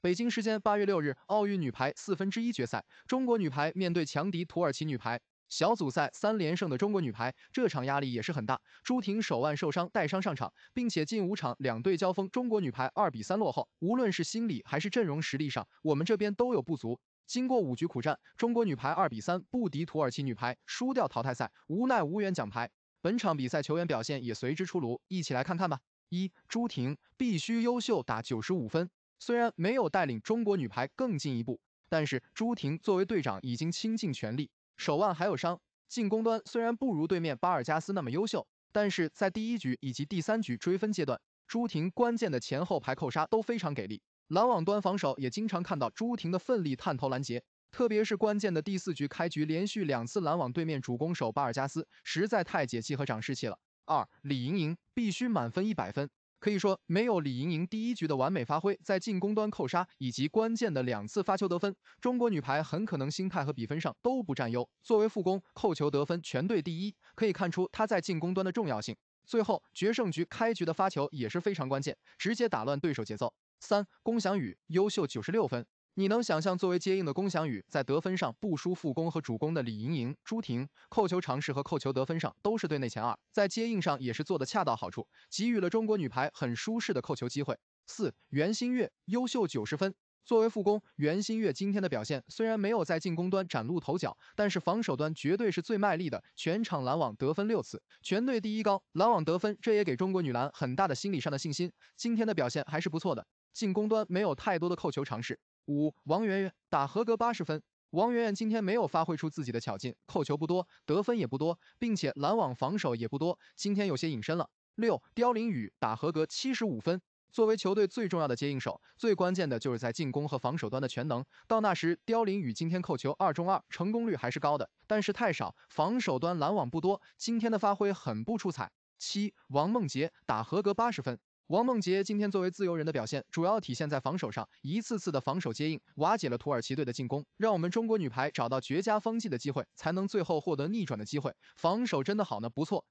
北京时间八月六日，奥运女排四分之一决赛，中国女排面对强敌土耳其女排，小组赛三连胜的中国女排，这场压力也是很大。朱婷手腕受伤，带伤上场，并且近五场两队交锋，中国女排二比三落后。无论是心理还是阵容实力上，我们这边都有不足。经过五局苦战，中国女排二比三不敌土耳其女排，输掉淘汰赛，无奈无缘奖牌。本场比赛球员表现也随之出炉，一起来看看吧。一，朱婷必须优秀，打九十五分。虽然没有带领中国女排更进一步，但是朱婷作为队长已经倾尽全力，手腕还有伤，进攻端虽然不如对面巴尔加斯那么优秀，但是在第一局以及第三局追分阶段，朱婷关键的前后排扣杀都非常给力，拦网端防守也经常看到朱婷的奋力探头拦截，特别是关键的第四局开局连续两次拦网，对面主攻手巴尔加斯实在太解气和涨士气了。二，李盈莹必须满分一百分。可以说，没有李盈莹第一局的完美发挥，在进攻端扣杀以及关键的两次发球得分，中国女排很可能心态和比分上都不占优。作为副攻，扣球得分全队第一，可以看出她在进攻端的重要性。最后，决胜局开局的发球也是非常关键，直接打乱对手节奏。三，龚翔宇，优秀九十六分。你能想象，作为接应的龚翔宇在得分上不输副攻和主攻的李盈莹、朱婷，扣球尝试和扣球得分上都是队内前二，在接应上也是做得恰到好处，给予了中国女排很舒适的扣球机会。四袁心玥优秀九十分，作为副攻，袁心玥今天的表现虽然没有在进攻端崭露头角，但是防守端绝对是最卖力的，全场拦网得分六次，全队第一高拦网得分，这也给中国女篮很大的心理上的信心。今天的表现还是不错的，进攻端没有太多的扣球尝试。五王媛媛打合格八十分，王媛媛今天没有发挥出自己的巧劲，扣球不多，得分也不多，并且拦网防守也不多，今天有些隐身了。六刁琳雨打合格七十五分，作为球队最重要的接应手，最关键的就是在进攻和防守端的全能。到那时，刁琳雨今天扣球二中二，成功率还是高的，但是太少，防守端拦网不多，今天的发挥很不出彩。七王梦洁打合格八十分。王梦洁今天作为自由人的表现，主要体现在防守上，一次次的防守接应，瓦解了土耳其队的进攻，让我们中国女排找到绝佳风季的机会，才能最后获得逆转的机会。防守真的好呢，不错。